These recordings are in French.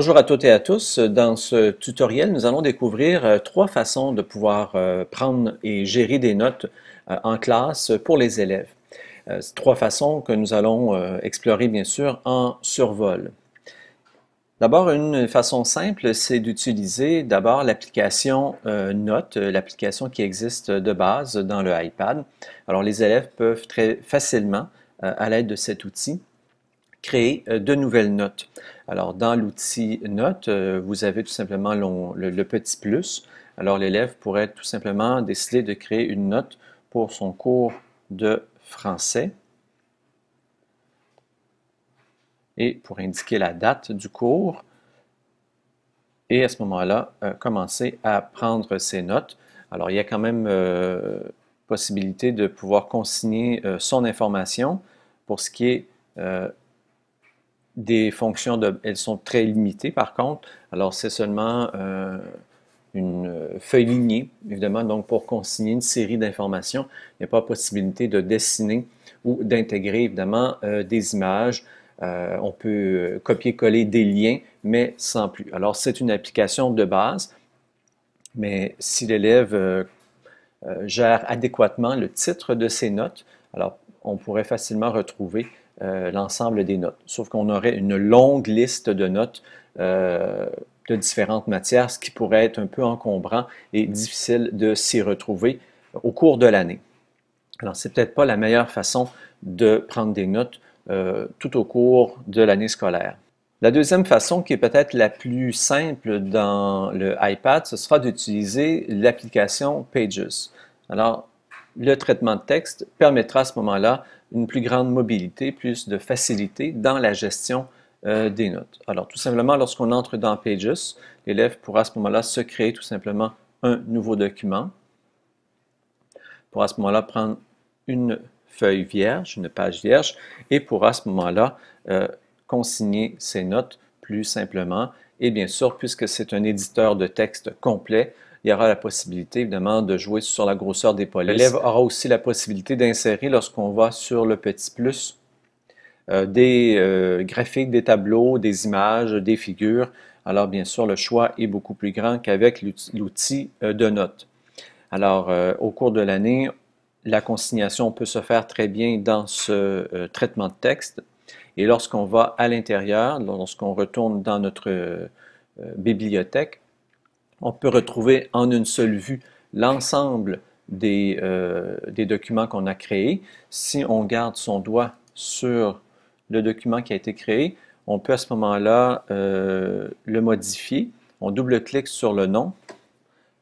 Bonjour à toutes et à tous. Dans ce tutoriel, nous allons découvrir euh, trois façons de pouvoir euh, prendre et gérer des notes euh, en classe pour les élèves. Trois façons que nous allons explorer, bien sûr, en survol. D'abord, une façon simple, c'est d'utiliser d'abord l'application Notes, Note, l'application qui existe de base dans le iPad. Alors, les élèves peuvent très facilement, à l'aide de cet outil, créer euh, de nouvelles notes. Alors, dans l'outil Notes, euh, vous avez tout simplement le, petit plus. Alors, l'élève pourrait tout simplement décider de créer une note pour son cours de français. et pour indiquer la date du cours. Et à ce moment-là, euh, commencer à prendre ses notes. Alors, il y a quand même possibilité de pouvoir consigner son information pour ce qui est des fonctions, elles sont très limitées par contre. Alors c'est seulement euh, une feuille lignée, évidemment. Donc pour consigner une série d'informations, il n'y a pas possibilité de dessiner ou d'intégrer évidemment euh, des images. Euh, on peut copier-coller des liens, mais sans plus. Alors c'est une application de base, mais si l'élève gère adéquatement le titre de ses notes, alors on pourrait facilement retrouver euh, l'ensemble des notes. Sauf qu'on aurait une longue liste de notes euh, de différentes matières, ce qui pourrait être un peu encombrant et difficile de s'y retrouver au cours de l'année. Alors, c'est peut-être pas la meilleure façon de prendre des notes euh, tout au cours de l'année scolaire. La deuxième façon, qui est peut-être la plus simple dans le iPad, ce sera d'utiliser l'application Pages. Alors, le traitement de texte permettra à ce moment-là une plus grande mobilité, plus de facilité dans la gestion euh, des notes. Alors tout simplement, lorsqu'on entre dans Pages, l'élève pourra à ce moment-là se créer tout simplement un nouveau document, pourra à ce moment-là prendre une feuille vierge, une page vierge, et pourra à ce moment-là euh, consigner ses notes plus simplement. Et bien sûr, puisque c'est un éditeur de texte complet, il y aura la possibilité, évidemment, de jouer sur la grosseur des polices. L'élève aura aussi la possibilité d'insérer, lorsqu'on va sur le petit plus, euh, des euh, graphiques, des tableaux, des images, des figures. Alors, bien sûr, le choix est beaucoup plus grand qu'avec l'outil euh, de notes. Alors, au cours de l'année, la consignation peut se faire très bien dans ce traitement de texte. Et lorsqu'on va à l'intérieur, lorsqu'on retourne dans notre bibliothèque, on peut retrouver en une seule vue l'ensemble euh, des, documents qu'on a créés. Si on garde son doigt sur le document qui a été créé, on peut à ce moment-là euh, le modifier. On double-clique sur le nom.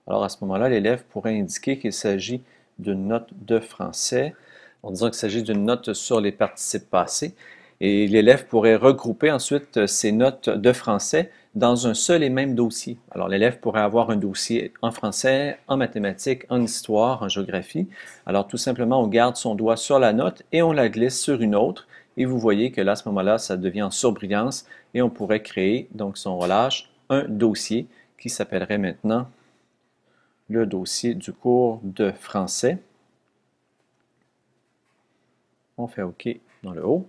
Alors à ce moment-là, l'élève pourrait indiquer qu'il s'agit d'une note de français, en disant qu'il s'agit d'une note sur les participes passés. Et l'élève pourrait regrouper ensuite euh, ses notes de français dans un seul et même dossier. Alors l'élève pourrait avoir un dossier en français, en mathématiques, en histoire, en géographie. Alors tout simplement, on garde son doigt sur la note et on la glisse sur une autre. Et vous voyez que là, à ce moment-là, ça devient en surbrillance et on pourrait créer, donc son relâche, un dossier qui s'appellerait maintenant le dossier du cours de français. On fait OK dans le haut.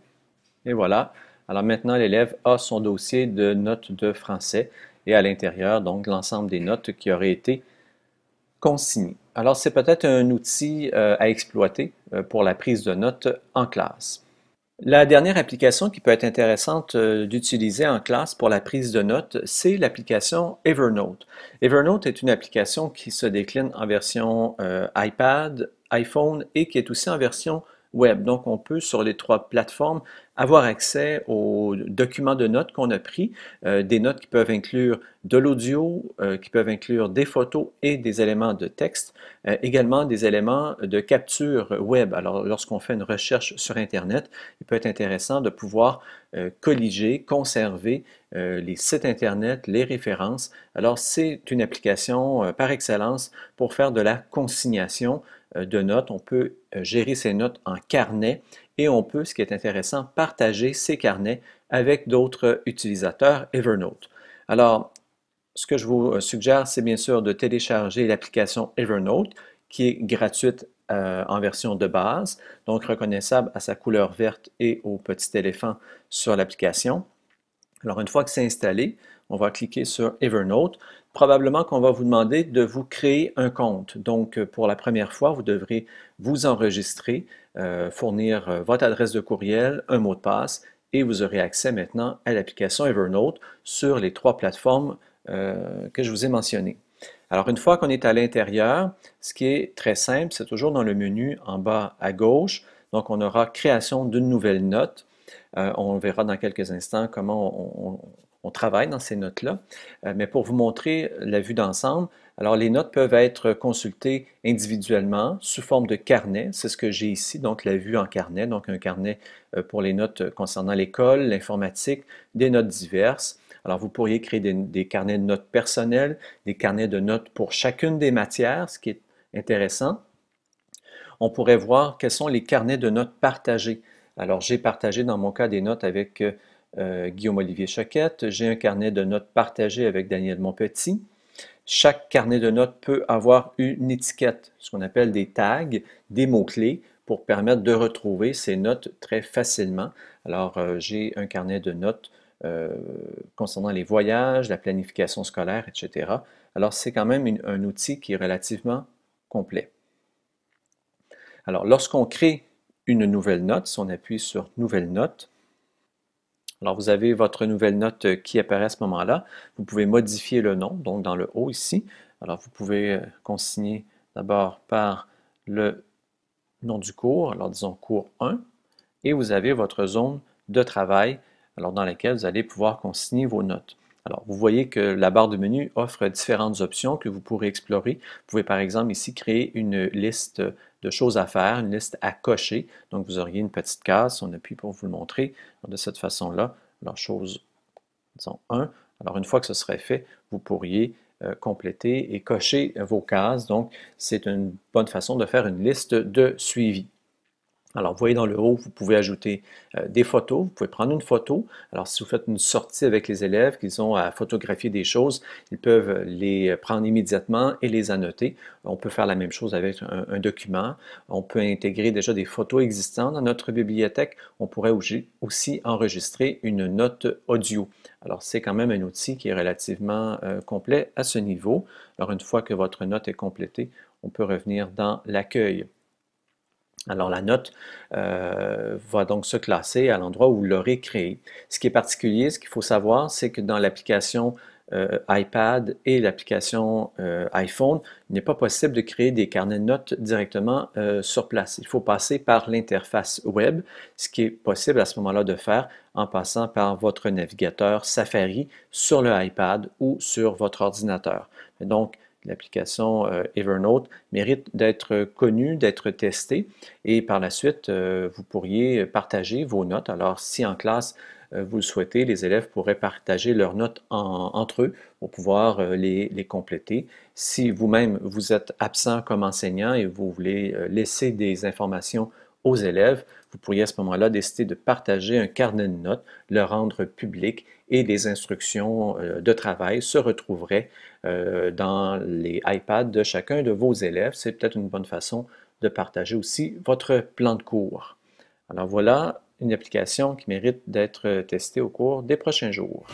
Et voilà. Alors maintenant, l'élève a son dossier de notes de français et à l'intérieur, donc, l'ensemble des notes qui auraient été consignées. Alors, c'est peut-être un outil euh, à exploiter euh, pour la prise de notes en classe. La dernière application qui peut être intéressante euh, d'utiliser en classe pour la prise de notes, c'est l'application Evernote. Evernote est une application qui se décline en version iPad, iPhone et qui est aussi en version web. Donc, on peut sur les trois plateformes avoir accès aux documents de notes qu'on a pris, euh, des notes qui peuvent inclure de l'audio, euh, qui peuvent inclure des photos et des éléments de texte, euh, également des éléments de capture web. Alors, lorsqu'on fait une recherche sur Internet, il peut être intéressant de pouvoir colliger, conserver les sites Internet, les références. Alors, c'est une application par excellence pour faire de la consignation euh, de notes. On peut euh, gérer ses notes en carnet et on peut, ce qui est intéressant, partager ces carnets avec d'autres euh, utilisateurs Evernote. Alors, ce que je vous suggère, c'est bien sûr de télécharger l'application Evernote qui est gratuite en version de base, donc reconnaissable à sa couleur verte et au petit éléphant sur l'application. Alors, une fois que c'est installé, on va cliquer sur Evernote probablement qu'on va vous demander de vous créer un compte. Donc, euh, pour la première fois, vous devrez vous enregistrer, euh, fournir euh, votre adresse de courriel, un mot de passe, et vous aurez accès maintenant à l'application Evernote sur les trois plateformes que je vous ai mentionnées. Alors, une fois qu'on est à l'intérieur, ce qui est très simple, c'est toujours dans le menu en bas à gauche. Donc, on aura création d'une nouvelle note. on verra dans quelques instants comment on on travaille dans ces notes-là. Euh, mais pour vous montrer la vue d'ensemble, alors les notes peuvent être consultées individuellement sous forme de carnet. C'est ce que j'ai ici, donc la vue en carnet, donc un carnet euh, pour les notes concernant l'école, l'informatique, des notes diverses. Alors vous pourriez créer des, carnets de notes personnels, des carnets de notes pour chacune des matières, ce qui est intéressant. On pourrait voir quels sont les carnets de notes partagés. Alors j'ai partagé dans mon cas des notes avec euh, euh, Guillaume-Olivier Choquette. J'ai un carnet de notes partagé avec Daniel Monpetit. Chaque carnet de notes peut avoir une étiquette, ce qu'on appelle des tags, des mots-clés pour permettre de retrouver ces notes très facilement. Alors, euh, j'ai un carnet de notes euh, concernant les voyages, la planification scolaire, etc. Alors, c'est quand même un outil qui est relativement complet. Alors, lorsqu'on crée une nouvelle note, si on appuie sur Nouvelle note, alors, vous avez votre nouvelle note euh, qui apparaît à ce moment-là. Vous pouvez modifier le nom, donc dans le haut ici. Alors, vous pouvez euh, consigner d'abord par le nom du cours, alors disons cours 1, et vous avez votre zone de travail, alors dans laquelle vous allez pouvoir consigner vos notes. Alors, vous voyez que la barre de menu offre différentes options que vous pourrez explorer. Vous pouvez par exemple ici créer une liste de choses à faire, une liste à cocher. Donc, vous auriez une petite case, on appuie pour vous le montrer. de cette façon-là, la chose, disons 1. Alors, une fois que ce serait fait, vous pourriez euh, compléter et cocher vos cases. Donc, c'est une bonne façon de faire une liste de suivi. Alors, vous voyez dans le haut, vous pouvez ajouter euh, des photos. Vous pouvez prendre une photo. Alors, si vous faites une sortie avec les élèves qu'ils ont à photographier des choses, ils peuvent les prendre immédiatement et les annoter. On peut faire la même chose avec un, document. On peut intégrer déjà des photos existantes dans notre bibliothèque. On pourrait aussi enregistrer une note audio. Alors, c'est quand même un outil qui est relativement euh, complet à ce niveau. Alors, une fois que votre note est complétée, on peut revenir dans l'accueil. Alors la note euh, va donc se classer à l'endroit où vous l'aurez créée. Ce qui est particulier, ce qu'il faut savoir, c'est que dans l'application euh, iPad et l'application euh, iPhone, il n'est pas possible de créer des carnets de notes directement sur place. Il faut passer par l'interface web, ce qui est possible à ce moment-là de faire en passant par votre navigateur Safari sur le iPad ou sur votre ordinateur. Donc, l'application euh, Evernote, mérite d'être connue, d'être testée. Et par la suite, euh, vous pourriez partager vos notes. Alors, si en classe, euh, vous le souhaitez, les élèves pourraient partager leurs notes entre eux pour pouvoir les compléter. Si vous-même, vous êtes absent comme enseignant et vous voulez laisser des informations aux élèves, vous pourriez à ce moment-là décider de partager un carnet de notes, le rendre public et les instructions euh, de travail se retrouveraient euh, dans les iPads de chacun de vos élèves. C'est peut-être une bonne façon de partager aussi votre plan de cours. Alors voilà une application qui mérite d'être euh, testée au cours des prochains jours.